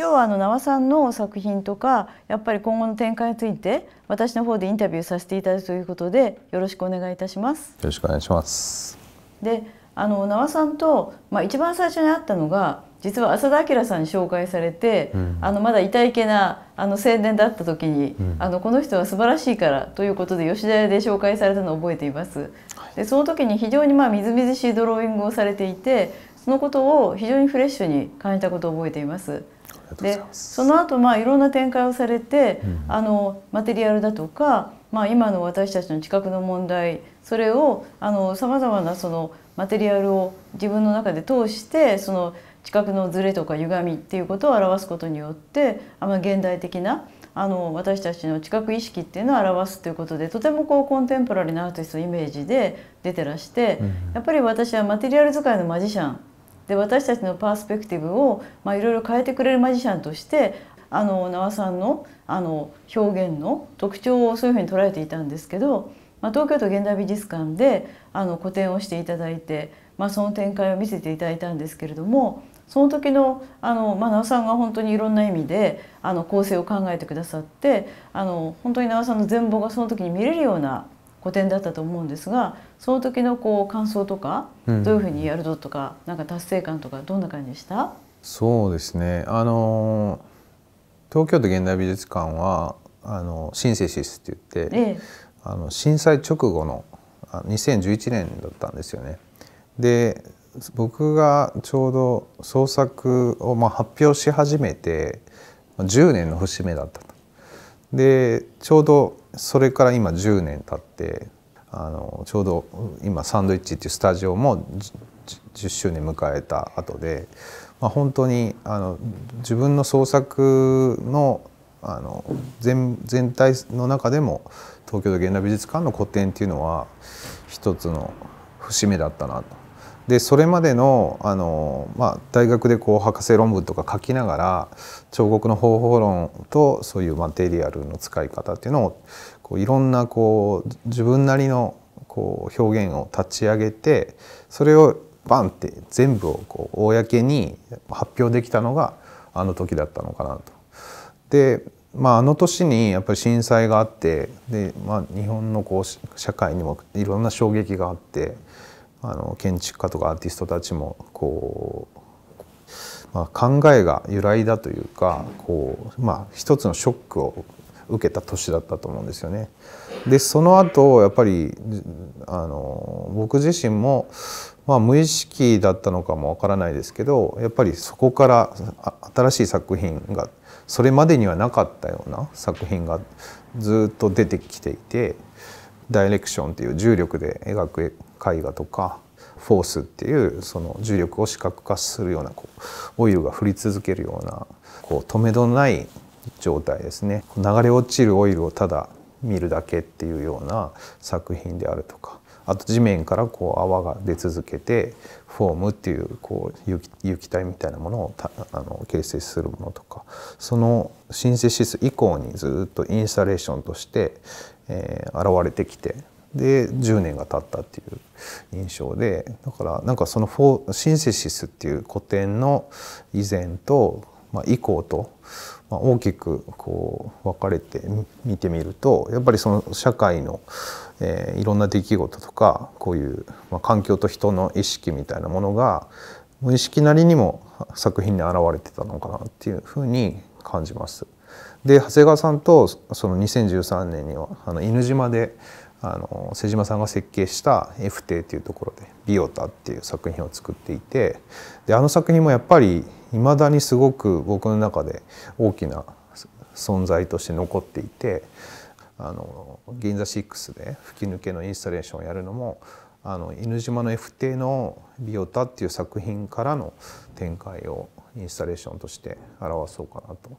今日はあの縄さんの作品とかやっぱり今後の展開について私の方でインタビューさせていただくということでよろしくお願いいたします。よろしくお願いしますであの縄さんと、まあ、一番最初に会ったのが実は浅田明さんに紹介されて、うん、あのまだ痛いけなあの青年だった時に、うん、あのこの人は素晴らしいからということで吉田屋で紹介されたのを覚えています。はい、でその時に非常にまあみずみずしいドローイングをされていてそのことを非常にフレッシュに感じたことを覚えています。でその後まあいろんな展開をされて、うん、あのマテリアルだとか、まあ、今の私たちの知覚の問題それをさまざまなそのマテリアルを自分の中で通してその知覚のズレとか歪みっていうことを表すことによってあま現代的なあの私たちの知覚意識っていうのを表すということでとてもこうコンテンポラリーなアーティストのイメージで出てらして、うん、やっぱり私はマテリアル使いのマジシャンで私たちのパースペクティブをいろいろ変えてくれるマジシャンとしてあの名和さんのあの表現の特徴をそういうふうに捉えていたんですけど、まあ、東京都現代美術館であの個展をしていただいて、まあ、その展開を見せていただいたんですけれどもその時のあの、まあ、名さんが本当にいろんな意味であの構成を考えてくださってあの本当に名和さんの全貌がその時に見れるような個展だったと思うんですがその時のこう感想とか、うん、どういうふうにやるぞとかなんか達成感とかどんな感じでしたそうですねあの東京都現代美術館はあのシンセシスって言って、ええ、あの震災直後の2011年だったんですよね。で僕がちょうど創作をまあ発表し始めて10年の節目だったと。でちょうどそれから今10年経ってあのちょうど今サンドイッチっていうスタジオも10周年迎えた後で、まあ、本当にあの自分の創作のあの全全体の中でも東京都現代美術館の個展っていうのは一つの節目だったなと。でそれまでのあの、まあ、大学でこう博士論文とか書きながら彫刻の方法論とそういうマテリアルの使い方っていうのをこういろんなこう自分なりのこう表現を立ち上げてそれをバンって全部をこう公に発表できたのがあの時だったのかなと。でまあ、あの年にやっぱり震災があってで、まあ、日本のこう社会にもいろんな衝撃があってあの建築家とかアーティストたちもこうま考えが由来だというかこう、まあ、一つのショックを受けた年だったと思うんですよね。でその後やっぱりあの僕自身も、まあ、無意識だったのかもわからないですけどやっぱりそこから新しい作品がそれまでにはなかったような作品がずっと出てきていてダイレクションっていう重力で描く絵画とかフォースっていうその重力を視覚化するようなこうオイルが降り続けるようなこう止めどない状態ですね流れ落ちるオイルをただ見るだけっていうような作品であるとかあと地面からこう泡が出続けてフォームっていうこう有機体みたいなものをあの形成するものとかそのシンセシス以降にずっとインスタレーションとして、えー、現れてきてで10年が経ったっていう印象でだからなんかそのフォシンセシスっていう古典の以前と、まあ、以降と、まあ、大きくこう分かれて見てみるとやっぱりその社会の、えー、いろんな出来事とかこういう、まあ、環境と人の意識みたいなものが無意識なりにも作品に現れてたのかなっていうふうに感じます。で長谷川さんとその2013年にはあの犬島であの瀬島さんが設計した「F 邸」というところで「ビオタ」っていう作品を作っていてであの作品もやっぱりいまだにすごく僕の中で大きな存在として残っていてあの銀座6で吹き抜けのインスタレーションをやるのもあの犬島の F 邸の「ビオタ」っていう作品からの展開をインスタレーションとして表そうかなと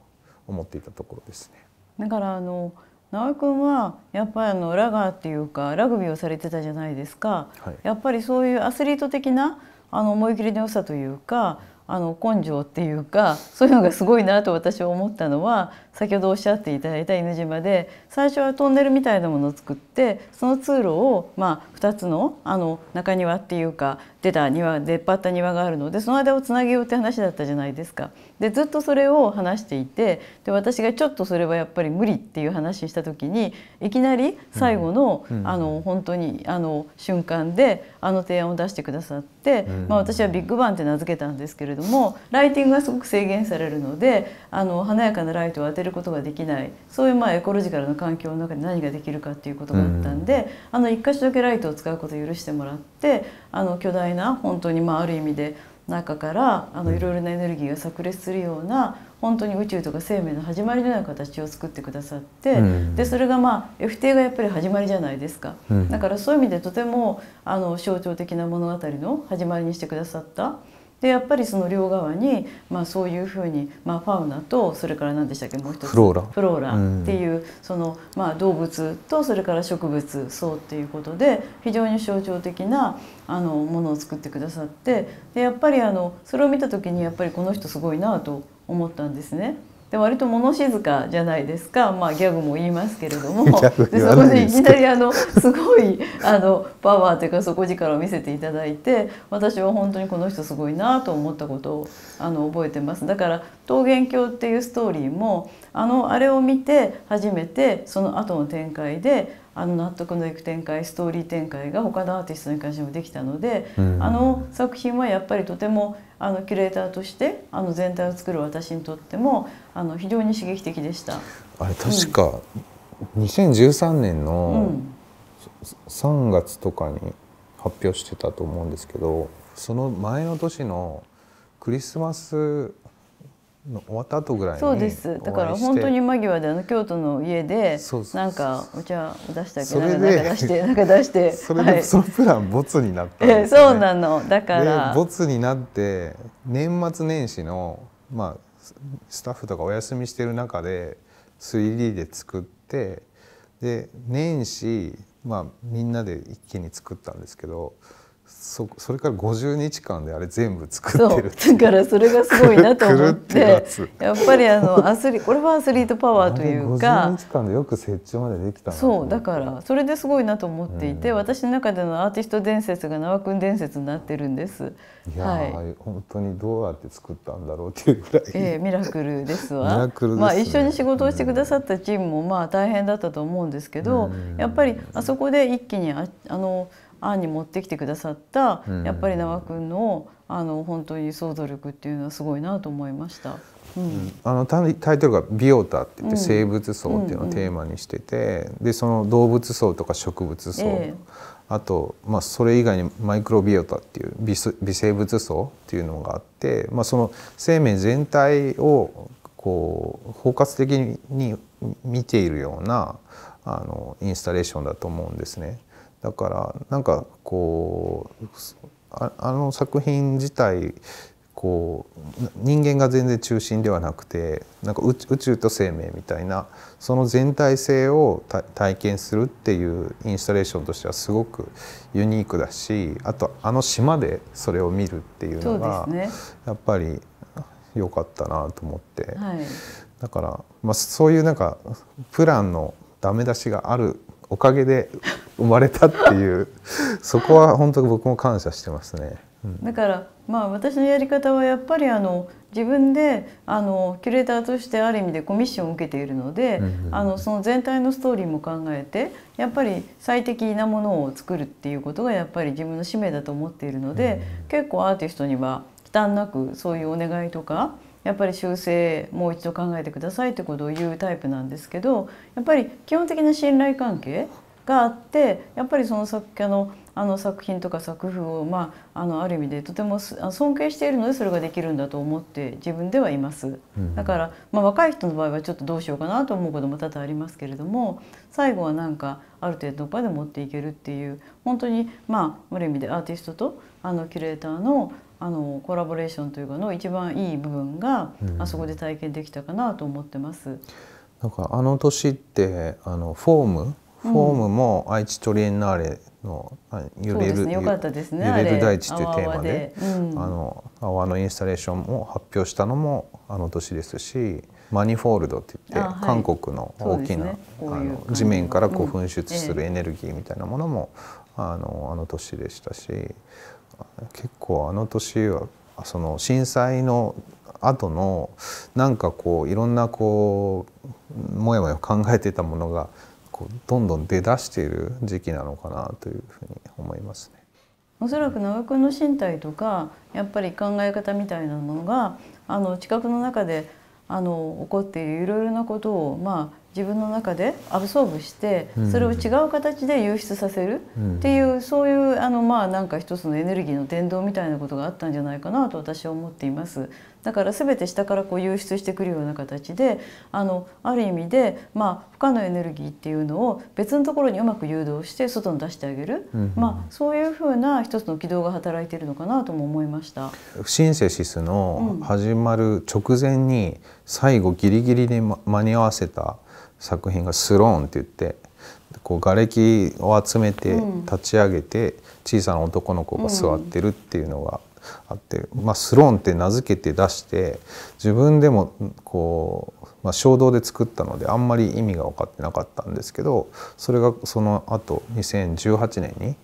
思っていたところですね。だからあの直井君はやっぱりあのラガーっていうかラグビーをされてたじゃないですか、はい、やっぱりそういうアスリート的なあの思い切りの良さというかあの根性っていうかそういうのがすごいなと私は思ったのは先ほどおっしゃっていただいた犬島で最初はトンネルみたいなものを作ってその通路を、まあ、2つのあの中庭っていうか出た庭出っ張った庭があるのでその間をつなげようって話だったじゃないですか。でずっとそれを話していてで私がちょっとそれはやっぱり無理っていう話した時にいきなり最後のうん、あの本当にあの瞬間であの提案を出してくださって、うん、まあ、私はビッグバンって名付けたんですけれどもライティングがすごく制限されるのであの華やかなライトを当てることができないそういうまあエコロジカルな環境の中で何ができるかっていうことがあったんで、うん、あの1箇所だけライトを使うことを許してもらってあの巨大いな本当にまあある意味で中からあのいろいろなエネルギーが炸裂するような本当に宇宙とか生命の始まりのような形を作ってくださって、うん、でそれがまあ FT がやっぱり始まりじゃないですか、うん、だからそういう意味でとてもあの象徴的な物語の始まりにしてくださったでやっぱりその両側に、まあ、そういうふうに、まあ、ファウナとそれから何でしたっけもう一つフローラフローラっていう、うん、その、まあ、動物とそれから植物層っていうことで非常に象徴的なあのものを作ってくださってでやっぱりあのそれを見た時にやっぱりこの人すごいなと思ったんですね。で割と物静かじゃないですか、まあ、ギャグも言いますけれども でそこでいきなりあの すごいあのパワーというか底力を見せていただいて私は本当にこの人すごいなと思ったことをあの覚えてますだから「桃源郷」っていうストーリーもあのあれを見て初めてその後の展開であの納得のいく展開ストーリー展開が他のアーティストに関してもできたので、うん、あの作品はやっぱりとてもあのキュレーターとしてあの全体を作る私にとってもあの非常に刺激的でした。あれ確か、うん、2013年の3月とかに発表してたと思うんですけどその前の年のクリスマスの終わった後ぐらいそうですだから本当に間際であの京都の家でなんかお茶を出したけど。か出してなんか出して それでそのプランボツになったんです、ね、そうなのだからボツになって年末年始のまあスタッフとかお休みしてる中で 3D で作ってで年始まあみんなで一気に作ったんですけど。そそれから50日間であれ全部作ってるだからそれがすごいなと思って やっぱりあのアスリこれはアスリートパワーというか50日間でよく設置までできたそうだからそれですごいなと思っていて、うん、私の中でのアーティスト伝説が縄くん伝説になってるんですいや、はい、本当にどうやって作ったんだろうっていうぐらい、えー、ミラクルですわ、ミラクね、まあ、一緒に仕事をしてくださったチームもまあ大変だったと思うんですけど、うん、やっぱりあそこで一気にああの案に持ってきてくださったやっぱり名和君のあの本当に想像力っていうのはすごいなと思いました。うん、あのタイトルが「ビオタ」って言って生物層っていうのをテーマにしてて、でその動物層とか植物層、えー、あと、まあ、それ以外にマイクロビオタっていう微微生物層っていうのがあって、まあ、その生命全体をこう包括的に見ているようなあのインスタレーションだと思うんですね。だからなんかこうあの作品自体こう人間が全然中心ではなくてなんか宇宙と生命みたいなその全体性を体験するっていうインスタレーションとしてはすごくユニークだしあとあの島でそれを見るっていうのがやっぱり良かったなと思って、ねはい、だから、まあ、そういうなんかプランのダメ出しがあるおかげで生まれたっていう そこは本当僕も感謝してますね。だからまあ私のやり方はやっぱりあの自分であのキュレーターとしてある意味でコミッションを受けているので、あのその全体のストーリーも考えてやっぱり最適なものを作るっていうことがやっぱり自分の使命だと思っているので、うん、結構アーティストには負担なくそういうお願いとか。やっぱり修正もう一度考えてくださいってことを言うタイプなんですけどやっぱり基本的な信頼関係があってやっぱりその作家のあの作品とか作風を、まあ、あのある意味でとても尊敬しているのでそれができるんだと思って自分ではいます、うん、だから、まあ、若い人の場合はちょっとどうしようかなと思うことも多々ありますけれども最後はなんかある程度まで持っていけるっていう本当に、まあ、ある意味でアーティストとあのキュレーターのあのコラボレーションというかの一番いい部分が、あそこで体験できたかなと思ってます。なんかあの年ってあのフォームフォームも愛知トリエンナーレの揺れる、揺れる大地っていうテーマであの泡のインスタレーションも発表したのもあの年ですしマニフォールドって言って、韓国の大きな、あの地面からこう噴出するエネルギーみたいなものも、あのあの年でしたし結構あの年はその震災の後のなんかこういろんなこうもやもや考えてたものがこうどんどん出だしている時期なのかなというふうに思いますね。おそらく長くの身体とかやっぱり考え方みたいなのがあの近くの中であの起こっているいろいろなことをまあ自分の中でアブソーブしてそれを違う形で流出させるっていう、そういうあのまあなんか一つのエネルギーの伝導みたいなことがあったんじゃないかなと私は思っています。だから全て下からこう流出してくるような形であのある意味で、まあ、負荷のエネルギーっていうのを別のところにうまく誘導して外に出してあげる、まあ、そういうふうな一つの軌道が働いているのかなとも思いました不シセシスの始まる直前に最後ギリギリで間に合わせた、うん作品がスローンって言ってこう瓦礫を集めて立ち上げて小さな男の子が座ってるっていうのがあって、まあ、スローンって名付けて出して自分でもこう、まあ、衝動で作ったのであんまり意味が分かってなかったんですけどそれがその後2018年に。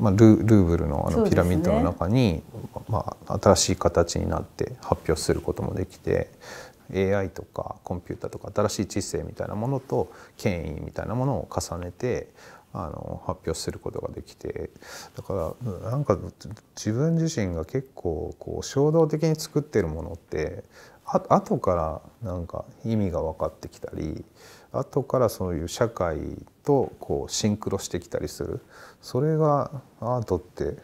まあ、ルルーブルのあのピラミッドの中に、ね、まあ、新しい形になって発表することもできて AI とかコンピューターとか新しい知性みたいなものと権威みたいなものを重ねてあの発表することができてだからなんか自分自身が結構こう衝動的に作ってるものってあ後からなんか意味が分かってきたり後からそういう社会とこうシンクロしてきたりするそれがアートって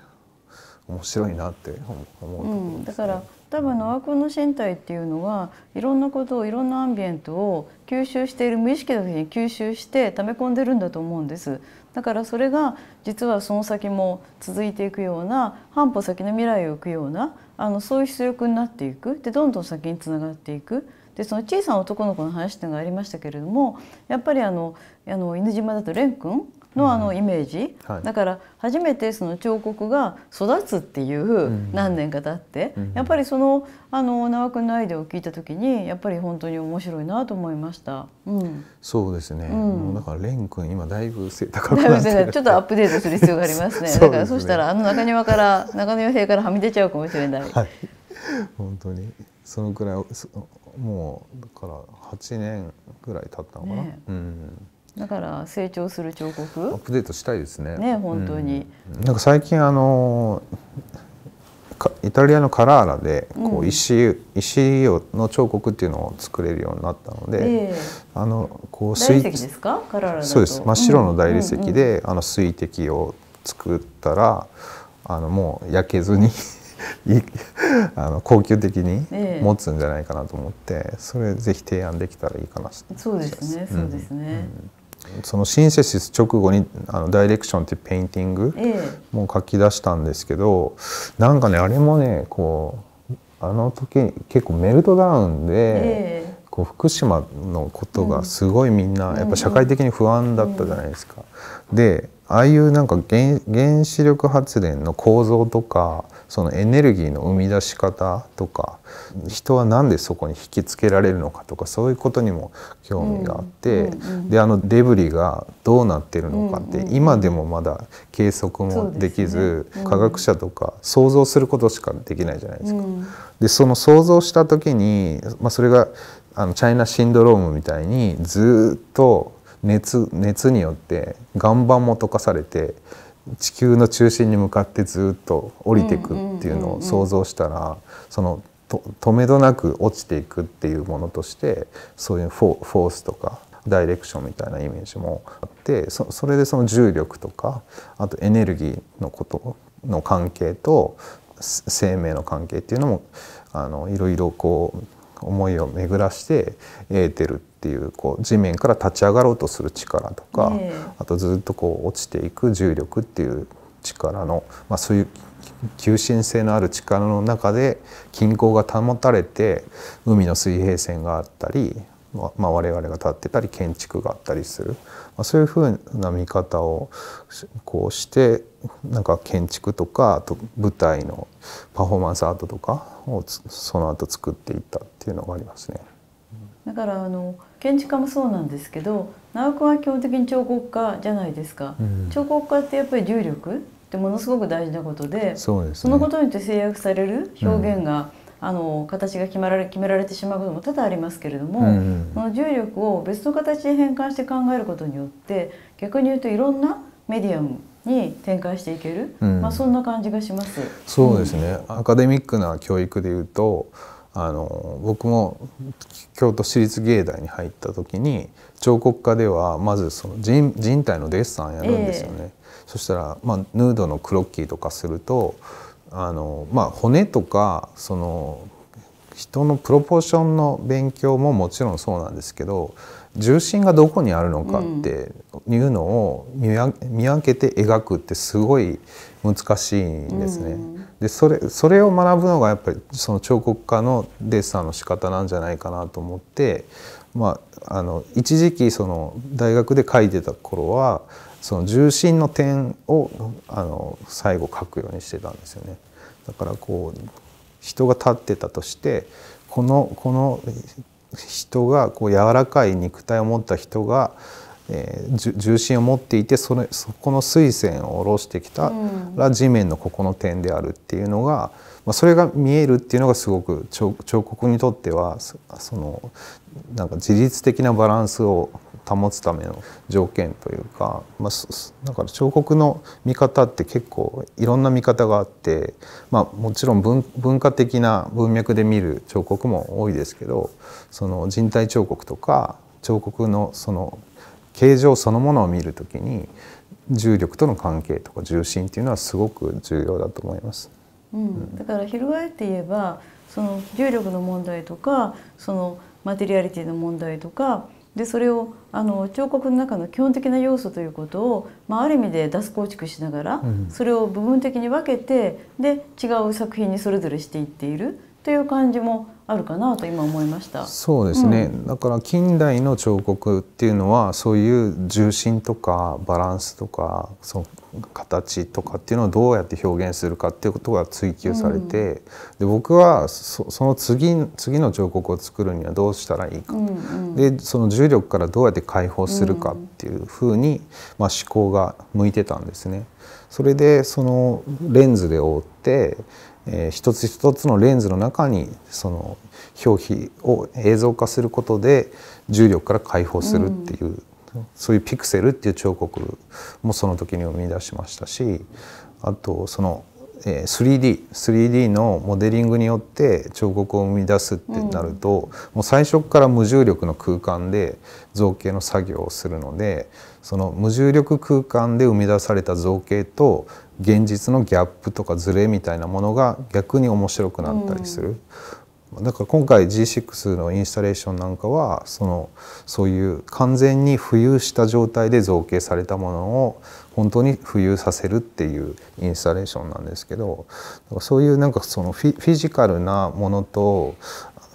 面白いなって思う、うん、だから多分の和君の身体っていうのはいろんなことをいろんなアンビエントを吸収している無意識の時に吸収して溜め込んでるんだと思うんですだからそれが実はその先も続いていくような半歩先の未来を行くようなあのそういう出力になっていくでどんどん先につながっていく。でその小さな男の子の話っていうのがありましたけれどもやっぱりあのあの犬島だと蓮くんのあのイメージ、うんはい、だから初めてその彫刻が育つっていう何年か経って、やっぱりそのあの長くのアイデアを聞いた時にやっぱり本当に面白いなと思いました、うん、そうですね、うん、だから蓮君今だいぶ背高くなってちょっとアップデートする必要がありますね ね、だからそしたらあの中庭から中庭平からはみ出ちゃうかもしれない、はい、本当にそのくらいもうだから8年ぐらい経ったのかな、ね、うんだから成長する彫刻アップデートしたいですねね本当に、うん、なんか最近あのイタリアのカラーラでこう石,、うん、石の彫刻っていうのを作れるようになったので、えー、あのこう水石ですかカラーラそうです真っ白の大理石で、あの水滴を作ったらあのもう焼けずに あの恒久的に持つんじゃないかなと思って、ええ、それぜひ提案できたらいいかなそうですねそうですね、うんそのシンセシス直後に「あのダイレクション」っていうペインティングも書き出したんですけど、えなんかねあれもねこうあの時結構メルトダウンで、こう福島のことがすごいみんな、やっぱ社会的に不安だったじゃないですか。でああいうなんか原子力発電の構造とかそのエネルギーの生み出し方とか人は何でそこに引きつけられるのかとかそういうことにも興味があって、であのデブリがどうなってるのかって、今でもまだ計測もできず、ねうん、科学者とか想像することしかできないじゃないですか。うん、でその想像した時に、まあ、それがあのチャイナシンドロームみたいにずっと熱熱によって岩盤も溶かされて地球の中心に向かってずっと降りてくっていうのを想像したらそのと止めどなく落ちていくっていうものとしてそういうフォースとかダイレクションみたいなイメージもあってそそれでその重力とかあとエネルギーのことの関係と生命の関係っていうのもあのいろいろこう思いを巡らして得てるってっていうこう地面から立ち上がろうとする力とか、えー、あとずっとこう落ちていく重力っていう力の、まあ、そういう求心性のある力の中で均衡が保たれて海の水平線があったり、まあ、我々が立ってたり建築があったりする、まあ、そういうふうな見方をこうしてなんか建築とかあと舞台のパフォーマンスアートとかをその後作っていったっていうのがありますね。だからあの建築家もそうなんですけど直君は基本的に彫刻家じゃないですか、うん、彫刻家ってやっぱり重力ってものすごく大事なことでそ、ね,、のことによって制約される表現が、うん、あの形が決まられ決められてしまうことも多々ありますけれども、うん、この重力を別の形で変換して考えることによって逆に言うといろんなメディアムに展開していける、まあ、そんな感じがします。そうですね、アカデミックな教育で言うとあの僕も京都市立芸大に入った時に彫刻家ではまずその人人体のデッサンやるんですよね。えー、そしたら、まあ、ヌードのクロッキーとかするとあの、まあ、骨とかその人のプロポーションの勉強ももちろんそうなんですけど重心がどこにあるのかっていうのを見分けて描くってすごい難しいんですね。うん、でそれそれを学ぶのがやっぱりその彫刻家のデッサンの仕方なんじゃないかなと思って、まあ、あの一時期その大学で書いてた頃はその重心の点をあの最後書くようにしてたんですよね。だからこう人が立ってたとしてこのこの人がこう柔らかい肉体を持った人がえー、重心を持っていてそれそこの垂線を下ろしてきたら地面のここの点であるっていうのが、まあ、それが見えるっていうのがすごく彫刻にとってはそのなんか自律的なバランスを保つための条件というか、まあ、だから彫刻の見方って結構いろんな見方があって、まあ、もちろん文化的な文脈で見る彫刻も多いですけどその人体彫刻とか彫刻のその形状そのものを見るときに重力との関係とか重心っていうのはすごく重要だと思います。うん、だから翻って言えばその重力の問題とかそのマテリアリティの問題とかでそれをあの彫刻の中の基本的な要素ということを、まあ、ある意味で脱構築しながら、うん、それを部分的に分けてで違う作品にそれぞれしていっているという感じもあるかなと今思いましたそうですね、うん、だから近代の彫刻っていうのはそういう重心とかバランスとかその形とかっていうのをどうやって表現するかっていうことが追求されて、うん、で僕はその次次の彫刻を作るにはどうしたらいいか、うんうん、でその重力からどうやって解放するかっていうふうに、まあ、思考が向いてたんですね。それでそのレンズで覆ってえー、一つ一つのレンズの中にその表皮を映像化することで重力から解放するっていう、うん、そういうピクセルっていう彫刻もその時に生み出しましたしあとその 3D3D 3D のモデリングによって彫刻を生み出すってなると、うん、もう最初から無重力の空間で造形の作業をするのでその無重力空間で生み出された造形と現実のギャップとかズレみたいなものが逆に面白くなったりする、うん、だから今回 G6 のインスタレーションなんかはそのそういう完全に浮遊した状態で造形されたものを本当に浮遊させるっていうインスタレーションなんですけどそういうなんかそのフィジカルなものと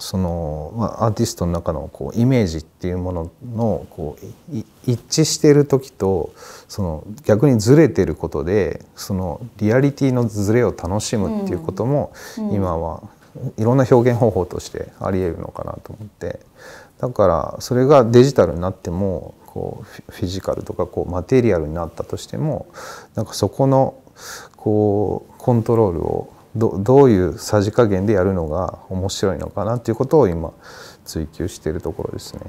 その、まあ、アーティストの中のこうイメージっていうもののこう一致してる時とその逆にずれてることでそのリアリティのずれを楽しむっていうことも、今はいろんな表現方法としてありえるのかなと思ってだからそれがデジタルになってもこうフィジカルとかこうマテリアルになったとしてもなんかそこのこうコントロールをどどういうさじ加減でやるのが面白いのかなっていうことを今追求しているところですね。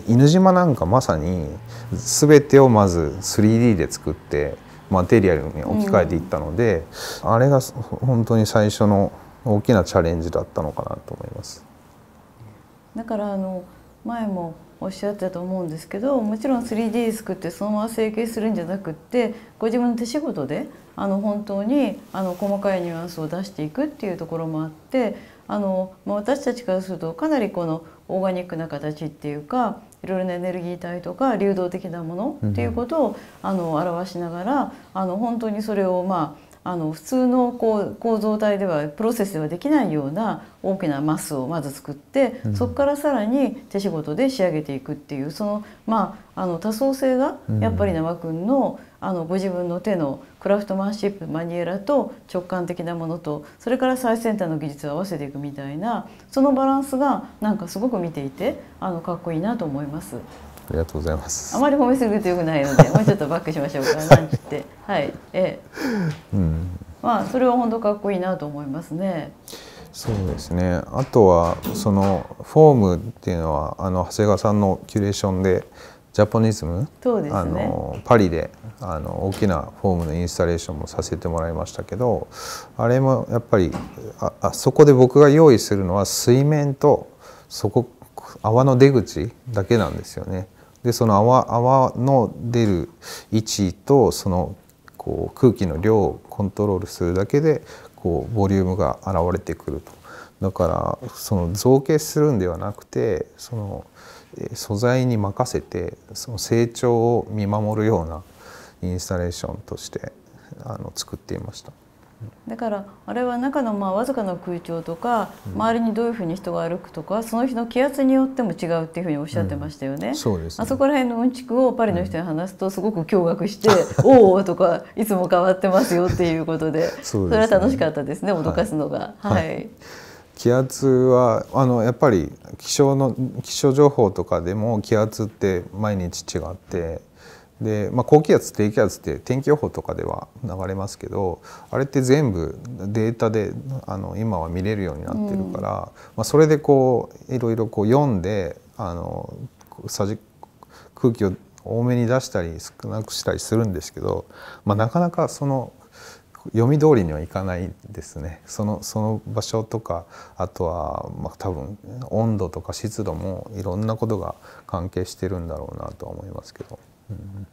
で犬島なんかまさに全てをまず 3D で作ってマテリアルに置き換えていったので、うん、あれが本当に最初の大きなチャレンジだったのかなと思います。だからあの前もおっしゃってたと思うんですけどもちろん 3D 作ってそのまま整形するんじゃなくってご自分の手仕事であの本当にあの細かいニュアンスを出していくっていうところもあってあの、まあ、私たちからするとかなりこのオーガニックな形っていうかいろいろなエネルギー体とか流動的なものっていうことを、あの表しながらあの本当にそれをまああの普通のこう構造体ではプロセスではできないような大きなマスをまず作って、そこからさらに手仕事で仕上げていくっていうその,、まあ、あの多層性がやっぱり長くんの、うんあのご自分の手のクラフトマンシップマニュエラと直感的なものとそれから最先端の技術を合わせていくみたいなそのバランスがなんかすごく見ていてあのかっこいいなと思います。ありがとうございます。あまり褒めすぎるとよくないので、もうちょっとバックしましょうか。なんてって、はい、ええ、うん、まあそれは本当かっこいいなと思いますね。そうですね。あとはそのフォームっていうのはあの長谷川さんのキュレーションでジャポニズム、ね、あのパリであの大きなフォームのインスタレーションもさせてもらいましたけどあれもやっぱりああそこで僕が用意するのは水面とそこ泡の出口だけなんですよね。でその泡泡の出る位置とそのこう空気の量をコントロールするだけでこうボリュームが現れてくるとだからその造形するんではなくてその素材に任せてその成長を見守るようなインスタレーションとしてあの作っていました。だからあれは中のまあわずかな空調とか、周りにどういうふうに人が歩くとかその日の気圧によっても違うっていうふうにおっしゃってましたよね。うん、そうです、ね、あそこら辺のうんちくをパリの人に話すとすごく驚愕して「うん、おお」とか「いつも変わってますよ」っていうことでそ、ね,、れは楽しかったですね、脅かすのが。はい、はい気圧はあのやっぱり気象の気象情報とかでも気圧って毎日違ってで、まあ、高気圧低気圧って天気予報とかでは流れますけどあれって全部データであの今は見れるようになってるから、うん、まあ、それでこういろいろこう読んであのさじ空気を多めに出したり少なくしたりするんですけど、まあ、なかなかその読み通りにはいかないですねそのその場所とかあとは、まあ、多分温度とか湿度もいろんなことが関係してるんだろうなとは思いますけど。うん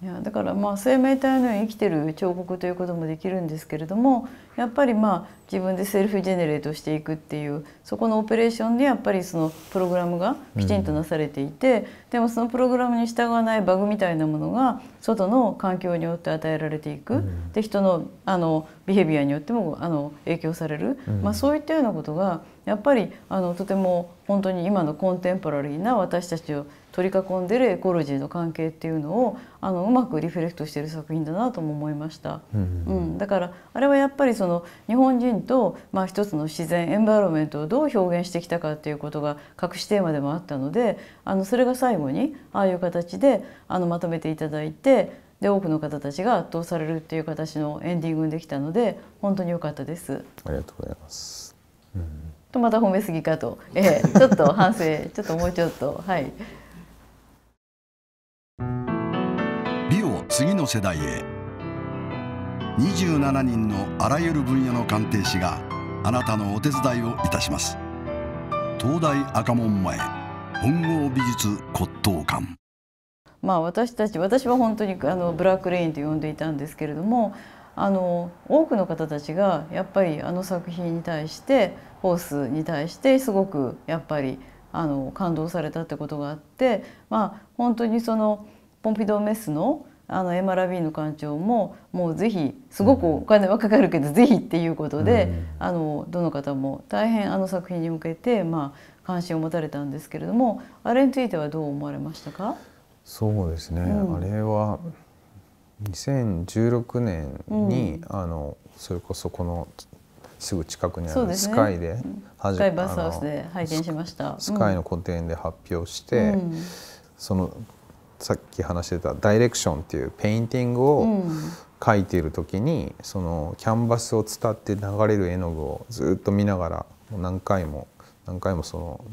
いやだからまあ生命体のように生きてる彫刻ということもできるんですけれどもやっぱりまあ自分でセルフジェネレートしていくっていうそこのオペレーションでやっぱりそのプログラムがきちんとなされていて、うん、でもそのプログラムに従わないバグみたいなものが外の環境によって与えられていく、うん、で人のあのビヘビアによってもあの影響される、うん、まあ、そういったようなことがやっぱりあのとても本当に今のコンテンポラリーな私たちを取り囲んでるエコロジーの関係っていうのをあのうまくリフレクトしてる作品だなとも思いました、うん、うんうんだからあれはやっぱりその日本人と、まあ、一つの自然エンバイロメントをどう表現してきたかっていうことが隠しテーマでもあったのであのそれが最後にああいう形であのまとめていただいてで多くの方たちが圧倒されるっていう形のエンディングにできたので本当に良かったです。ありがとうございます、うんとまた褒めすぎかと、えー、ちょっと反省 ちょっともうちょっとはい美を次の世代へ27人のあらゆる分野の鑑定士があなたのお手伝いをいたします東大赤門前本郷美術骨董館まあ私たち私は本当にあのブラックレインと呼んでいたんですけれどもあの多くの方たちがやっぱりあの作品に対してホースに対してすごくやっぱりあの感動されたってことがあって、まあ、本当にそのポンピドーメスのあのラビーの館長ももうぜひすごくお金はかかるけどぜひっていうことで、あのどの方も大変あの作品に向けて、まあ、関心を持たれたんですけれどもあれについてはどう思われましたかそうですね、うん、あれは2016年に、うん、あのそれこそこのすぐ近くにあるスカイで、ね、スカイバスハウスで拝見しましたスカイの個展で発表して、うん、そのさっき話してたダイレクションっていうペインティングを描いている時に、そのキャンバスを伝って流れる絵の具をずっと見ながら何回も何回もその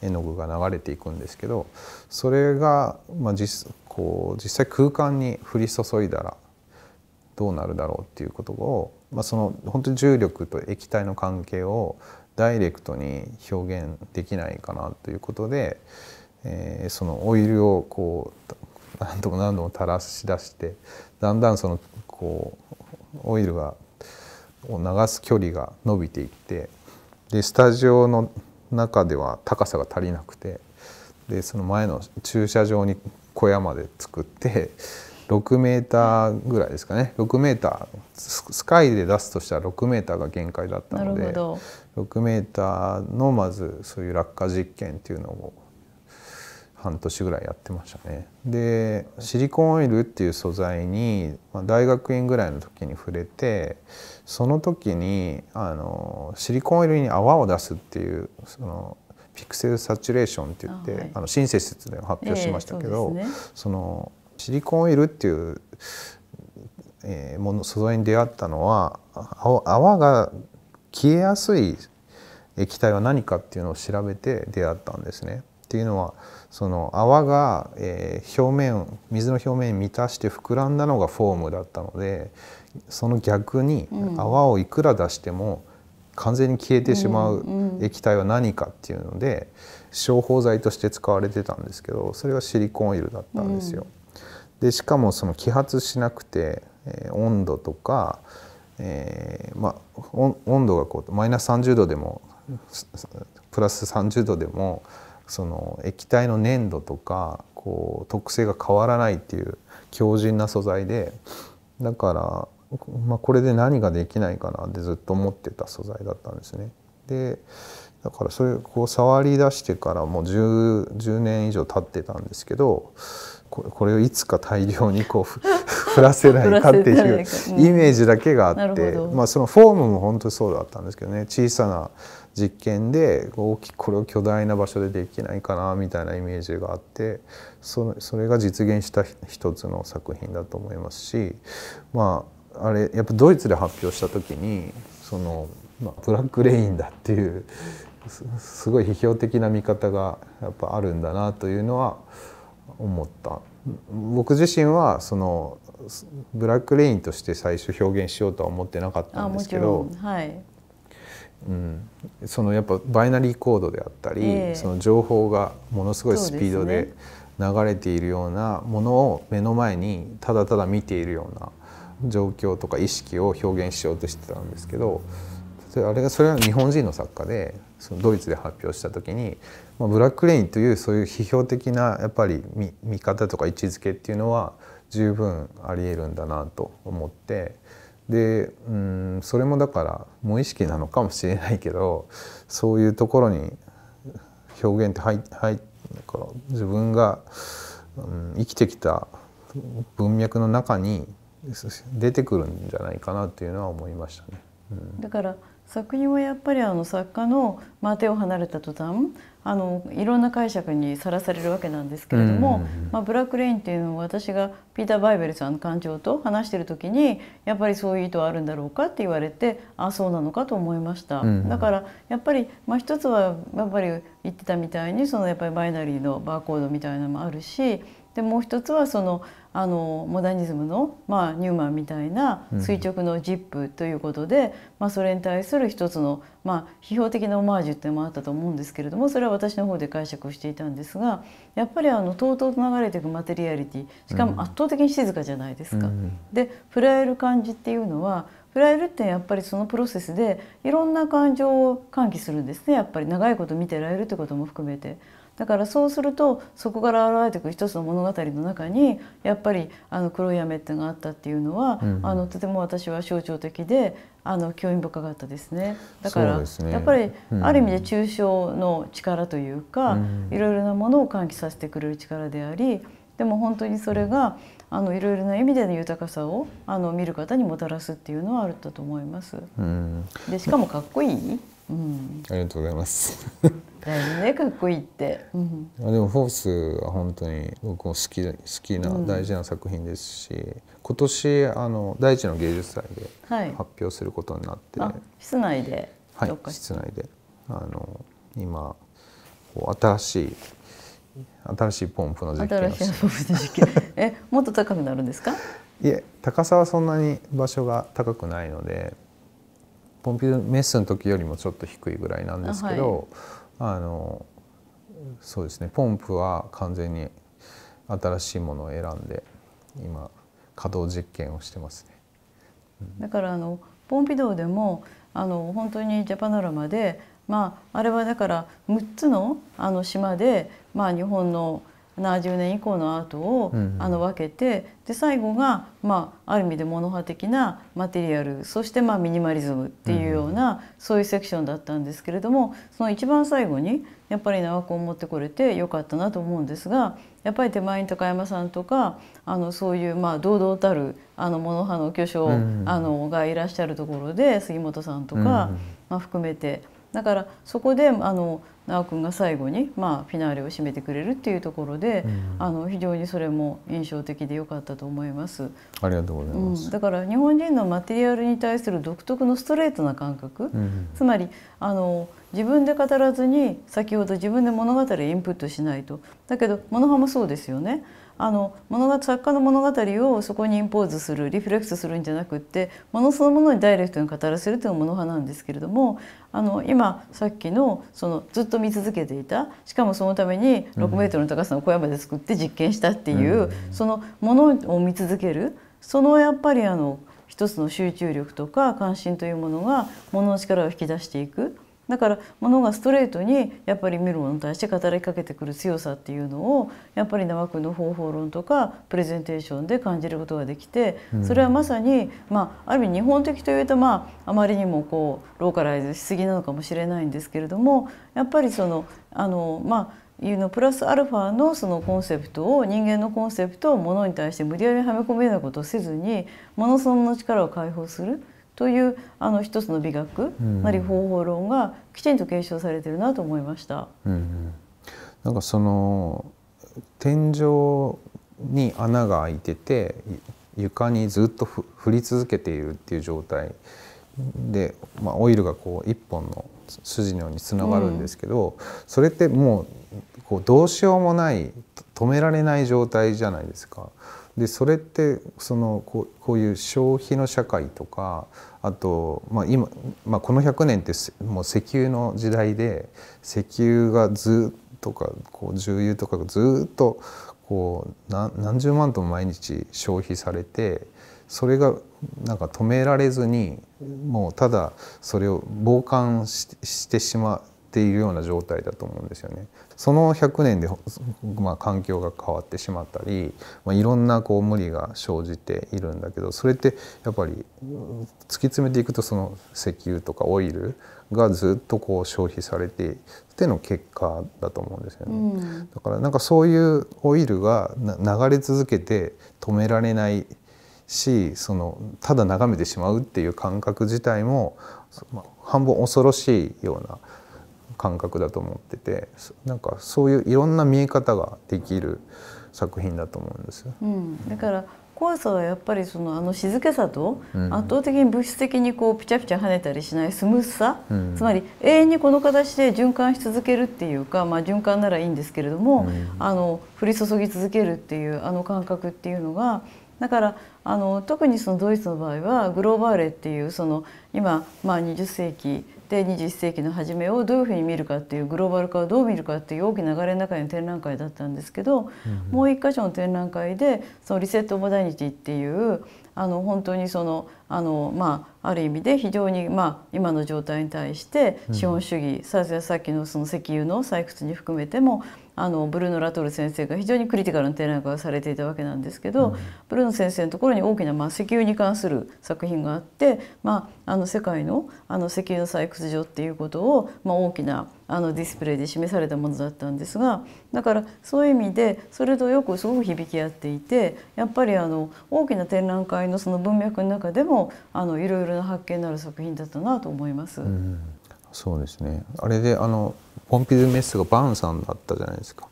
絵の具が流れていくんですけどそれが、まあ実、実こう実際空間に降り注いだらどうなるだろうっていうことをまあ、その本当に重力と液体の関係をダイレクトに表現できないかなということで、えー、そのオイルをこう何度も何度も垂らし出してだんだんそのこうオイルがを流す距離が伸びていってでスタジオの中では高さが足りなくてでその前の駐車場に小屋まで作って6メーターぐらいですかね6メータースカイで出すとしたら6メーターが限界だったので6メーターのまずそういう落下実験っていうのを半年ぐらいやってましたね。でシリコンオイルっていう素材に、まあ、大学院ぐらいの時に触れてその時にあのシリコンオイルに泡を出すっていうそのピクセルサチュレーションって言ってあ、はい、あの新設説で発表しましたけど、えーそね、そのシリコンオイルっていうえもの素材に出会ったのは泡が消えやすい液体は何かっていうのを調べて出会ったんですね。っていうのはその泡が、えー、表面水の表面に満たして膨らんだのがフォームだったのでその逆に泡をいくら出しても完全に消えてしまう液体は何かっていうので消泡剤として使われてたんですけどそれがシリコンオイルだったんですよ。うんでしかもその揮発しなくて、えー、温度とか、えーま温度がこうマイナス30度でもプラス30度でもその液体の粘度とかこう特性が変わらないっていう強靭な素材でだから、まあ、これで何ができないかなってずっと思ってた素材だったんですね。でだからそれこう触り出してからもう 10, 10年以上経ってたんですけどこれをいつか大量にこう 降らせないかっていうイメージだけがあって、まあ、そのフォームも本当にそうだったんですけどね小さな実験で大きくこれを巨大な場所でできないかなみたいなイメージがあってそれが実現した一つの作品だと思いますしまああれやっぱドイツで発表した時にその、まあ、ブラックレインだっていうすごい批評的な見方がやっぱあるんだなというのは思った僕自身はそのブラック・レインとして最初表現しようとは思ってなかったんですけどはいうん、そのやっぱバイナリーコードであったり、えー、その情報がものすごいスピードで流れているようなものを目の前にただただ見ているような状況とか意識を表現しようとしてたんですけどあれがそれは日本人の作家でそのドイツで発表した時に、まあ、ブラック・レインというそういう批評的なやっぱり見見方とか位置づけっていうのは十分ありえるんだなと思ってでうんそれもだから無意識なのかもしれないけどそういうところに表現って入入だか自分が、うん、生きてきた文脈の中に出てくるんじゃないかなっていうのは思いましたね。うん、だから作品はやっぱりあの作家の、まあ、手を離れた途端あのいろんな解釈にさらされるわけなんですけれども、まあ、ブラック・レインっていうのを私がピーター・バイベルさんの館長と話してる時にやっぱりそういう意図はあるんだろうかって言われてあそうなのかと思いました、うん、だからやっぱり、まあ、一つはやっぱり言ってたみたいにそのやっぱりバイナリーのバーコードみたいなのもあるしでもう一つはそのあのモダニズムの、まあ、ニューマンみたいな垂直のジップということで、うん、まあ、それに対する一つの、まあ、批評的なオマージュっていうのもあったと思うんですけれどもそれは私の方で解釈をしていたんですがやっぱりあのとうとうと流れていくマテリアリティしかも圧倒的に静かじゃないですか。うん、でプライル感じっていうのはフらイるってやっぱりそのプロセスでいろんな感情を喚起するんですねやっぱり長いこと見てられるってことも含めて。だからそうするとそこから現れてくる一つの物語の中にやっぱりあの黒い雨っていうのがあったっていうのは、うん、あのとても私は象徴的であの興味深かったですね。だから、ね、やっぱりある意味で抽象の力というか、うん、いろいろなものを喚起させてくれる力でありでも本当にそれが、うんあのいろいろな意味での豊かさをあの見る方にもたらすっていうのはあると思います。うん、でしかもかっこいい、うん、ありがとうございます。大事ねかっこいいって、うん、でも「フォース」は本当に僕も好き好きな大事な作品ですし、うん、今年あの第一の芸術祭で発表することになって、はい、室内ではい室内であの今こう新しい新しいポンプの実験を新しいポンプの実験 えもっと高くなるんですかいえ高さはそんなに場所が高くないのでポンピュメッセの時よりもちょっと低いぐらいなんですけど、はい、あのそうですねポンプは完全に新しいものを選んで今稼働実験をしてますね。だからあのポンピドーでもあの本当にジャパノラマで、まあ、あれはだから6つのあの島でまあ、日本の70年以降のアートを、あの分けてで最後が、まあ、ある意味でモノ派的なマテリアルそして、まあ、ミニマリズムっていうような、そういうセクションだったんですけれどもその一番最後にやっぱり長く持ってこれてよかったなと思うんですがやっぱり手前に高山さんとかあのそういう、まあ、堂々たるあのモノ派の巨匠、あのがいらっしゃるところで杉本さんとか、まあ、含めて。だからそこであの直君が最後に、まあ、フィナーレを締めてくれるっていうところで、うん、あの非常にそれも印象的で良かったと思います。ありがとうございます、うん、だから日本人のマテリアルに対する独特のストレートな感覚、うん、つまりあの自分で語らずに先ほど自分で物語をインプットしないとだけどものハもそうですよね。あの物語作家の物語をそこにインポーズするリフレクトするんじゃなくってものそのものにダイレクトに語らせるというのが物派なんですけれどもあの今さっきのそのずっと見続けていたしかもそのために6メートルの高さの小屋まで作って実験したっていう、そのものを見続けるそのやっぱりあの一つの集中力とか関心というものがものの力を引き出していく。だからものがストレートにやっぱり見るものに対して語りかけてくる強さっていうのをやっぱり長くの方法論とかプレゼンテーションで感じることができてそれはまさに、まあ、ある意味日本的というと、まあ、あまりにもこうローカライズしすぎなのかもしれないんですけれどもやっぱりそのあのまあいうのプラスアルファのそのコンセプトを人間のコンセプトをものに対して無理やりはめ込むようなことをせずにものそのものの力を解放する。というあの一つの美学なり方法論がきちんと継承されてるなと思いました。うんうん、なんかその天井に穴が開いてて床にずっと降り続けているっていう状態で、まあ、オイルがこう一本の筋のようにつながるんですけど、うん、それってもうこうどうしようもない止められない状態じゃないですか。でそれってそのこうこういう消費の社会とかあと、まあ、今、まあ、この100年ってもう石油の時代で石油がずっとかこう重油とかがずっとこう何十万トン毎日消費されてそれがなんか止められずにもうただそれを傍観してしまっているような状態だと思うんですよね。その100年で、まあ、環境が変わってしまったり、まあ、いろんなこう無理が生じているんだけどそれってやっぱり突き詰めていくとその石油とかオイルがずっとこう消費されてっての結果だと思うんですよね、うん、だからなんかそういうオイルが流れ続けて止められないしそのただ眺めてしまうっていう感覚自体も、まあ、半分恐ろしいような。感覚だと思っててなんかそういういろんな見え方ができる作品だと思うんですよ。うん、だから怖さはやっぱりそのあの静けさと圧倒的に物質的にこうピチャピチャ跳ねたりしないスムースさ、うん、つまり永遠にこの形で循環し続けるっていうか、まあ、循環ならいいんですけれども、うん、あの降り注ぎ続けるっていうあの感覚っていうのがだからあの特にそのドイツの場合はグローバーレっていうその今、まあ、20世紀で21世紀の初めをどういうふうに見るかっていうグローバル化をどう見るかっていう大きな流れの中の展覧会だったんですけど、うん、もう一箇所の展覧会でそのリセット・モダニティっていうあの本当にそのあの、まあ、ある意味で非常に、まあ、今の状態に対して資本主義、うん、さっきのその石油の採掘に含めてもあのブルーノ・ラトル先生が非常にクリティカルな展覧会をされていたわけなんですけど、うん、ブルーノ先生のところに大きな、まあ、石油に関する作品があって、まあ、あの世界のあの石油の採掘場っていうことを、まあ、大きなあのディスプレイで示されたものだったんですがだからそういう意味でそれとよくすごく響き合っていてやっぱりあの大きな展覧会のその文脈の中でもあのいろいろな発見のある作品だったなと思います。うん、そうですねあれであのポンピドゥメッがバンさんだったじゃないですか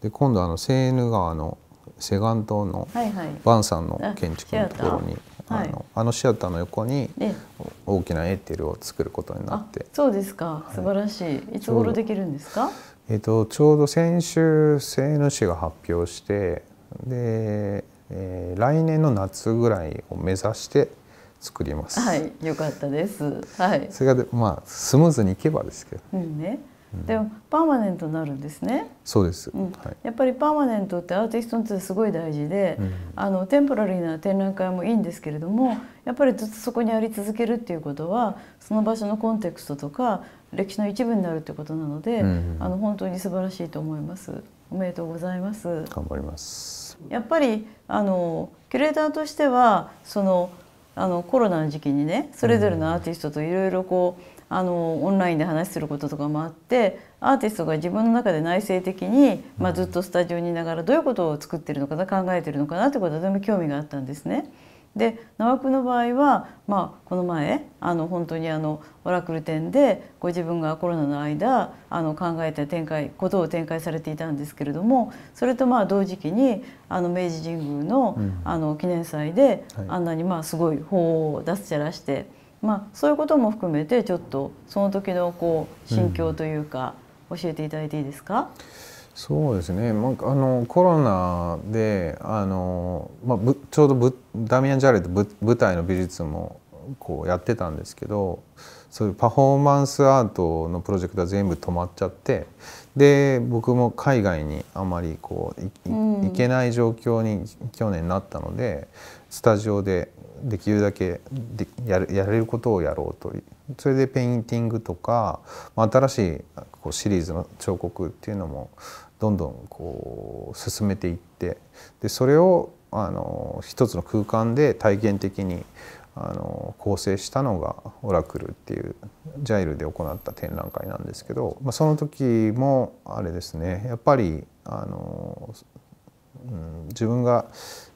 で今度あのセーヌ川のセガン島のバンさんの建築のところに、はいはい、あの、はい、あのシアターの横に大きなエーテルを作ることになって、そうですか素晴らしい、い、つ頃できるんですかえっと、とちょうど先週セーヌ市が発表してで、えー、来年の夏ぐらいを目指して作りますはいよかったですはいそれがまあスムーズにいけばですけど、うんねでもパーマネントなるんですね。そうです、うん、はい、やっぱりパーマネントってアーティストにとってすごい大事で、うん、あのテンポラリーな展覧会もいいんですけれどもやっぱりずっとそこにあり続けるっていうことはその場所のコンテクストとか歴史の一部になるってことなので、うん、あの本当に素晴らしいと思います。おめでとうございます。頑張ります。やっぱりあのキュレーターとしてはそのあのコロナの時期にねそれぞれのアーティストといろいろこう、あのオンラインで話することとかもあってアーティストが自分の中で内省的に、まあ、ずっとスタジオにいながらどういうことを作ってるのかな考えてるのかなってことはとても興味があったんですね。で直久の場合は、まあ、この前あの本当にあのオラクル展でご自分がコロナの間あの考えた展開ことを展開されていたんですけれどもそれとまあ同時期にあの明治神宮の,、あの記念祭で、あんなにまあすごい法を出すちゃらして。まあ、そういうことも含めてちょっとその時のこう心境というか、教えていただいていいですか、うん、そうですね、まあ、あのコロナであの、まあ、ちょうどぶダミアン・ジャレット舞台の美術もこうやってたんですけどそういうパフォーマンスアートのプロジェクトは全部止まっちゃってで僕も海外にあまりこう行けない状況に去年なったのでスタジオでできるだけでやるやれることをやろうとそれでペインティングとか、まあ、新しいこうシリーズの彫刻っていうのもどんどんこう進めていってでそれをあの一つの空間で体験的にあの構成したのがオラクルっていうジャイルで行った展覧会なんですけど、まあ、その時もあれですねやっぱりあの、うん、自分が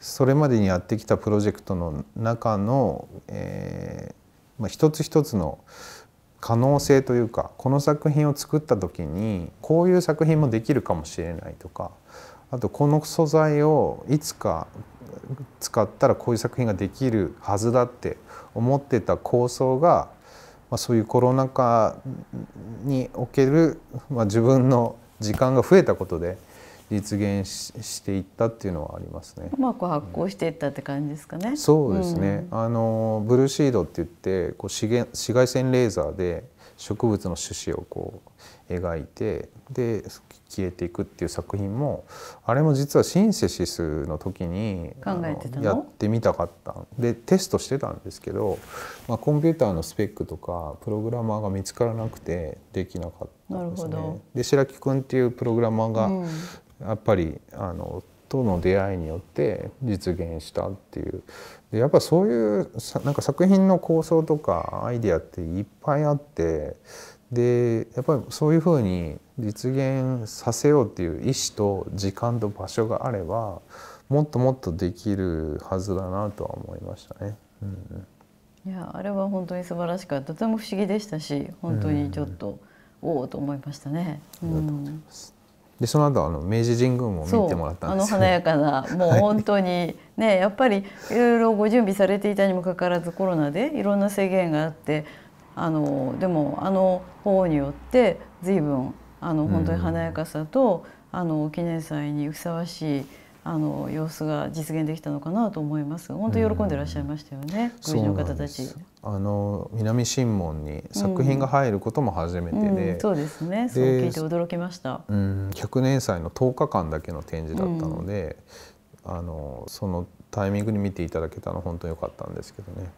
それまでにやってきたプロジェクトの中の、えーまあ、一つ一つの可能性というかこの作品を作った時にこういう作品もできるかもしれないとかあとこの素材をいつか使ったらこういう作品ができるはずだって思ってた構想が、まあ、そういうコロナ禍における、まあ、自分の時間が増えたことで実現ししていったっていうのはありますね。うまく発酵していったって感じですかね。そうですね。うん、あのブルーシードって言ってこう資源紫外線レーザーで植物の種子をこう描いてで消えていくっていう作品もあれも実はシンセシスの時に考えてたやってみたかったでテストしてたんですけど、まあ、コンピューターのスペックとかプログラマーが見つからなくてできなかったなるほどで白木君っていうプログラマーがやっぱりあのとの出会いによって実現したっていうでやっぱそういうなんか作品の構想とかアイデアっていっぱいあってでやっぱりそういうふうに実現させようっていう意思と時間と場所があればもっともっとできるはずだなとは思いましたね。うん、いやあれは本当に素晴らしかったとても不思議でしたし本当にちょっと、おおと思いましたね。ありがとうございます、うんでその後あの明治神宮も見てもらったんですあの華やかな もう本当に、はい、ねやっぱりいろいろご準備されていたにもかかわらずコロナでいろんな制限があってあのでもあの法によって随分あの本当に華やかさと、うん、あの記念祭にふさわしいあの様子が実現できたのかなと思います。本当喜んでいらっしゃいましたよね。うん、宮の方たち。あの南新門に作品が入ることも初めてで、うんうん、そうですね。そう聞いて驚きました。うん、1年祭の10日間だけの展示だったので、あのそのタイミングに見ていただけたの本当に良かったんですけどね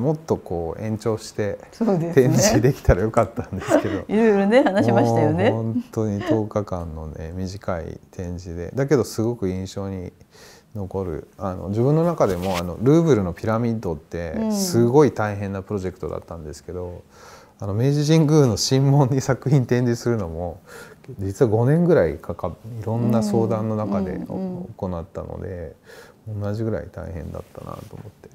もっとこう延長して展示できたらよかったんですけど いろいろね話しましたよね本当に10日間のね短い展示でだけどすごく印象に残るあの自分の中でもあのルーブルのピラミッドってすごい大変なプロジェクトだったんですけど、うん、あの明治神宮の神門に作品展示するのも実は5年ぐらいかかいろんな相談の中で行ったので、うんうん同じぐらい大変だったなと思って。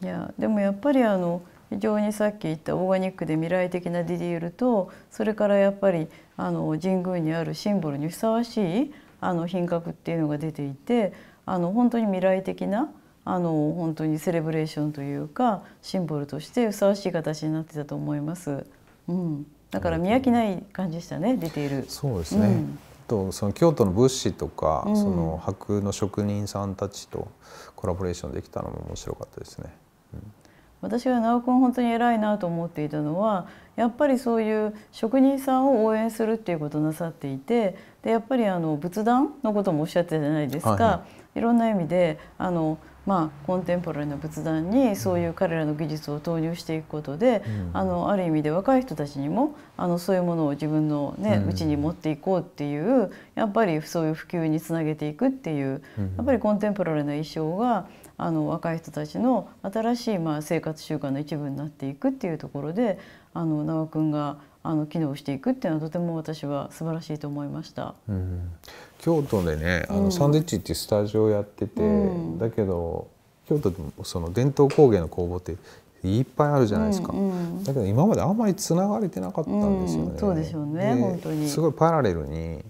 うん、いやでもやっぱりあの非常にさっき言ったオーガニックで未来的なディティールとそれからやっぱりあの神宮にあるシンボルにふさわしいあの品格っていうのが出ていてあの本当に未来的なあの本当にセレブレーションというかシンボルとしてふさわしい形になってたと思います。うん、だから見飽きない感じでしたね、出ている。そうですね。うんとその京都の物資とか、うん、その箔の職人さんたちとコラボレーションできたのも面白かったですね。うん、私が直君本当に偉いなと思っていたのはやっぱりそういう職人さんを応援するっていうことをなさっていてでやっぱりあの仏壇のこともおっしゃってたじゃないですか、はい、いろんな意味であのまあ、コンテンポラリーの仏壇にそういう彼らの技術を投入していくことで、うん、あのある意味で若い人たちにもあのそういうものを自分のね、うん、ちに持っていこうっていうやっぱりそういう普及につなげていくっていう、うん、やっぱりコンテンポラリーの衣装があの若い人たちの新しい、まあ、生活習慣の一部になっていくっていうところであの長くんがあの機能していくっていうのはとても私は素晴らしいと思いました。うん、京都でねあの、サンデッチっていうスタジオをやってて、うん、だけど京都でもその伝統工芸の工房っていっぱいあるじゃないですか、うんうん、だけど今まであんまり繋がれてなかったんですよね、うん、そうでしょうね本当にすごいパラレルに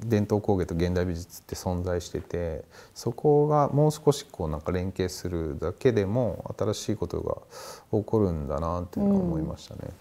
伝統工芸と現代美術って存在しててそこがもう少しこうなんか連携するだけでも新しいことが起こるんだなっていうのは思いましたね、うん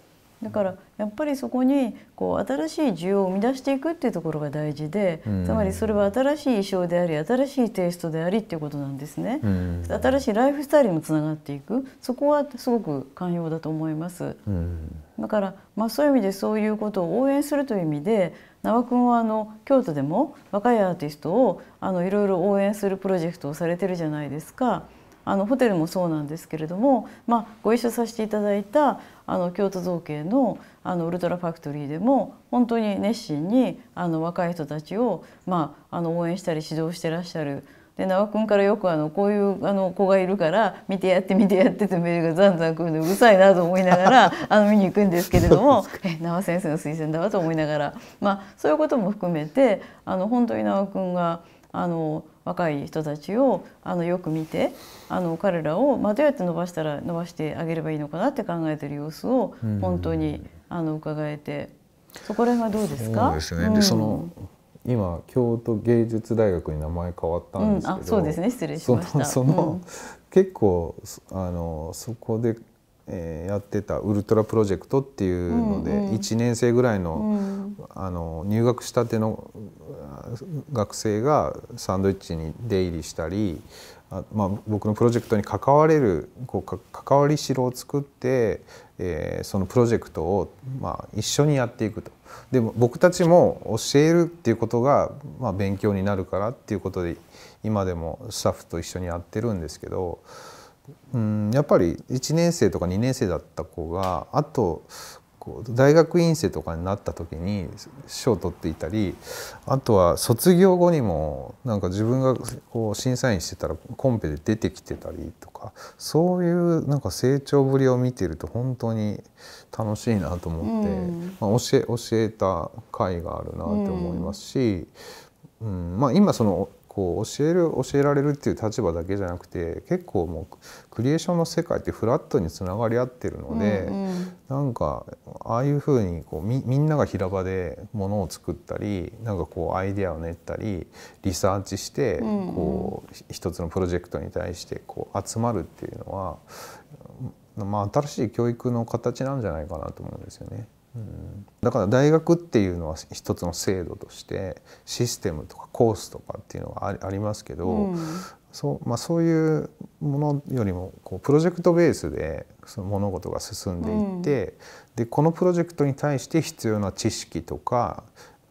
だからやっぱりそこにこう新しい需要を生み出していくっていうところが大事で、うん、つまりそれは新しい衣装であり新しいテイストでありっていうことなんですね、うん、新しいライフスタイルにもつながっていくそこはすごく寛容だと思います、うん、だから、まあ、そういう意味でそういうことを応援するという意味で縄君はあの京都でも若いアーティストをあのいろいろ応援するプロジェクトをされてるじゃないですか。あのホテルもそうなんですけれども、まあ、ご一緒させていただいたあの京都造形のあのウルトラファクトリーでも本当に熱心にあの若い人たちを、まあ、あの応援したり指導してらっしゃる。でく君からよくあのこういうあの子がいるから見てやって見てやってってメールがざんざん来るのうるさいなと思いながら あの見に行くんですけれどもえ和先生の推薦だわと思いながら、まあ、そういうことも含めてあの本当に縄君があの若い人たちをあのよく見てあの彼らを、まあ、どうやって伸ばしたら伸ばしてあげればいいのかなって考えてる様子を本当にあの伺えてそこら辺はどうですかそうですね、うん、でその今京都芸術大学に名前変わったんですけど、うん、あそうですね失礼しましたその、うん、結構あのそこでえー、やってたウルトラプロジェクトっていうので、う1年生ぐらいの,、あの入学したての学生がサンドイッチに出入りしたりあ、まあ、僕のプロジェクトに関われるこう関わりしろを作って、えー、そのプロジェクトを、まあ、一緒にやっていくと。でも僕たちも教えるっていうことが、まあ、勉強になるからっていうことで今でもスタッフと一緒にやってるんですけど。うんやっぱり1年生とか2年生だった子があとこう大学院生とかになった時に賞を取っていたりあとは卒業後にもなんか自分がこう審査員してたらコンペで出てきてたりとかそういうなんか成長ぶりを見てると本当に楽しいなと思って、うん、まあ、教え教えた回があるなって思いますし、うん、うん、まあ、今そのこう教える教えられるっていう立場だけじゃなくて結構もうクリエーションの世界ってフラットにつながり合ってるので、うんうん、なんかああいうふうにこうみみんなが平場でものを作ったりなんかこうアイデアを練ったりリサーチしてこう、一つのプロジェクトに対してこう集まるっていうのは、まあ、新しい教育の形なんじゃないかなと思うんですよね。うん、だから大学っていうのは一つの制度としてシステムとかコースとかっていうのはありますけど、うん、そうまあ、そういうものよりもこうプロジェクトベースでその物事が進んでいって、うん、でこのプロジェクトに対して必要な知識とか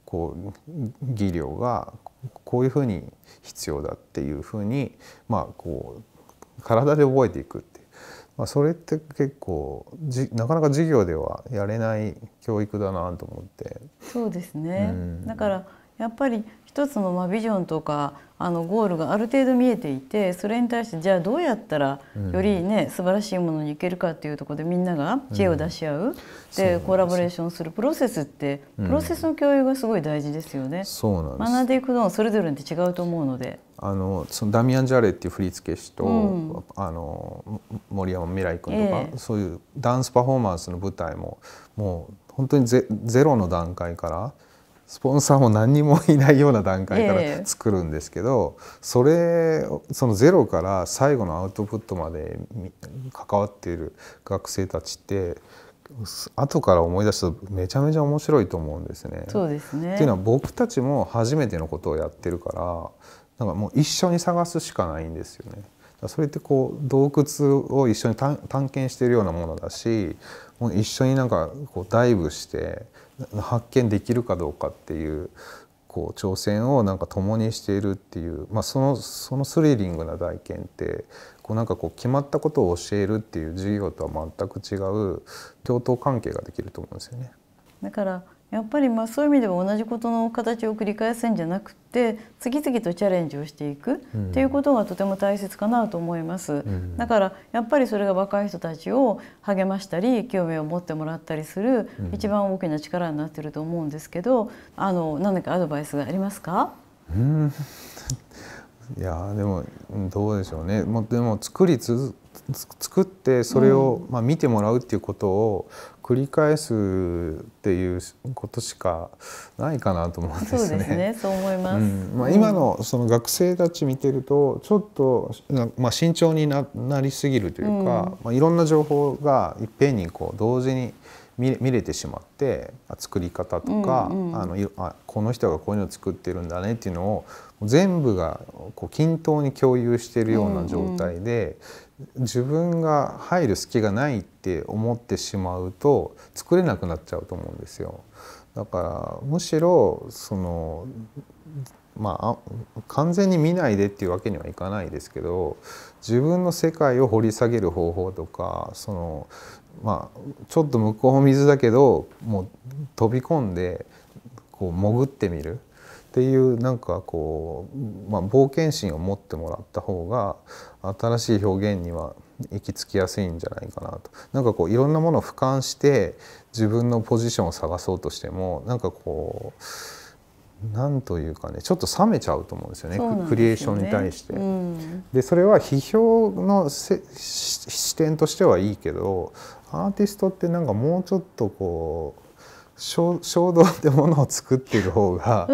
こう技量がこういうふうに必要だっていうふうに、まあ、こう体で覚えていくまあ、それって結構じなかなか授業ではやれない教育だなと思ってそうですね、うん、だからやっぱり一つのまあビジョンとかあのゴールがある程度見えていてそれに対してじゃあどうやったらよりね、素晴らしいものにいけるかっていうところでみんなが知恵を出し合う、うん、でコラボレーションするプロセスってプロセスの共有がすごい大事ですよね。うん学んでいくのそれぞれに違うと思うので。あのそのダミアン・ジャレっていう振付師と、うん、あの森山未来君とか、えー、そういうダンスパフォーマンスの舞台ももう本当にゼゼロの段階から。スポンサーも何にもいないような段階から作るんですけど、えー、それそのゼロから最後のアウトプットまで関わっている学生たちって後から思い出すとめちゃめちゃ面白いと思うんですね。そうですねっていうのは僕たちも初めてのことをやってるからなんかもう一緒に探すしかないんですよね。それってこう洞窟を一緒に探検しているようなものだしもう一緒になんかこうダイブして発見できるかどうかっていうこう挑戦をなんか共にしているっていう、まあ、そのそのスリリングな体験ってこうなんかこう決まったことを教えるっていう授業とは全く違う共闘関係ができると思うんですよね。だからやっぱりまあそういう意味では同じことの形を繰り返すんじゃなくて次々とチャレンジをしていくっていうことがとても大切かなと思います、うん、だからやっぱりそれが若い人たちを励ましたり興味を持ってもらったりする一番大きな力になってると思うんですけどあの何かアドバイスがありますか、うん、いやでもどうでしょうね、まあ、でも作りつ作ってそれを、まあ、見てもらうっていうことを繰り返すっていうことしかないかなと思うんですね。そうですねそう思います、うん、まあ、今のその学生たち見てるとちょっと、まあ、慎重にななりすぎるというか、うん、まあ、いろんな情報がいっぺんにこう同時に見れ見れてしまって作り方とか、あのあこの人がこういうのを作ってるんだねっていうのを全部がこう均等に共有しているような状態で、自分が入る隙がないって思ってしまうと作れなくなっちゃうと思うんですよ。だからむしろそのまあ完全に見ないでっていうわけにはいかないですけど自分の世界を掘り下げる方法とかそのまあちょっと向こう水だけどもう飛び込んでこう潜ってみるっていうなんかこう、まあ、冒険心を持ってもらった方が新しい表現には行き着きやすいんじゃないかなとなんかこういろんなものを俯瞰して自分のポジションを探そうとしてもなんかこうなんというかねちょっと冷めちゃうと思うんですよね、ね、クリエーションに対して。うん、でそれは批評の視点としてはいいけどアーティストってなんかもうちょっとこう衝動ってものを作っている方が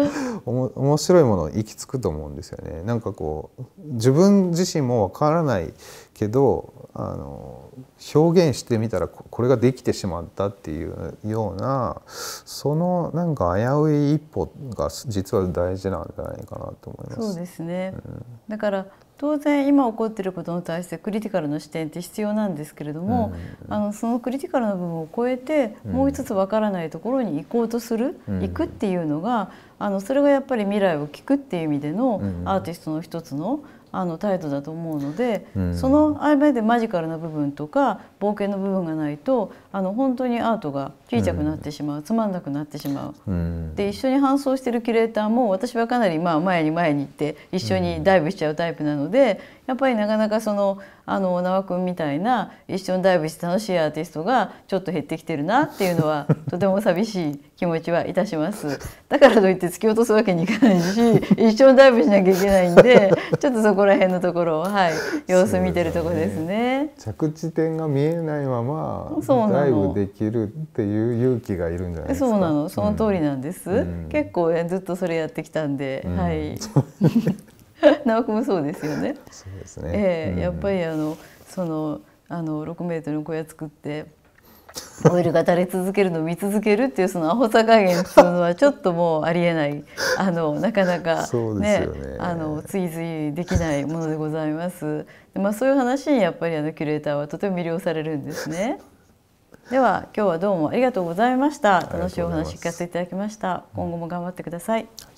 面白いもの行き着くと思うんですよね。なんかこう自分自身もわからないけどあの表現してみたらこれができてしまったっていうようなそのなんか危うい一歩が実は大事なんじゃないかなと思います。そうですね、うん、だから当然今起こっていることに対してクリティカルの視点って必要なんですけれども、うん、あのそのクリティカルな部分を超えてもう一つ分からないところに行こうとする、うん、行くっていうのがあのそれがやっぱり未来を聞くっていう意味でのアーティストの一つのあの態度だと思うので、うん、その合間でマジカルな部分とか冒険の部分がないとあの本当にアートが小さくなってしまう、うん、つまんなくなってしまう、うん、で一緒に搬送してるキュレーターも私はかなりまあ前に前に行って一緒にダイブしちゃうタイプなので、やっぱりなかなかそのあの小縄君みたいな一緒にダイブして楽しいアーティストがちょっと減ってきてるなっていうのは とても寂しい気持ちはいたしますだからといって突き落とすわけにいかないし一緒にダイブしなきゃいけないんで ちょっとそこら辺のところを、はい、様子見てるとこですね。すね着地点が見え見えないままライブできるっていう勇気がいるんじゃないそうなのその通りなんです、うん、結構ずっとそれやってきたんで、うん、はい直くもそうですよねそうですね、えー、やっぱりあのそのあの6メートルの小屋作ってオイルが垂れ続けるのを見続けるっていうそのアホさ加減っていうのはちょっともうありえないあのなかなかね、ねあの追随できないものでございます。まあ、そういう話にやっぱりあのキュレーターはとても魅了されるんですね。では今日はどうもありがとうございました。楽しいお話聞かせていただきました。今後も頑張ってください。い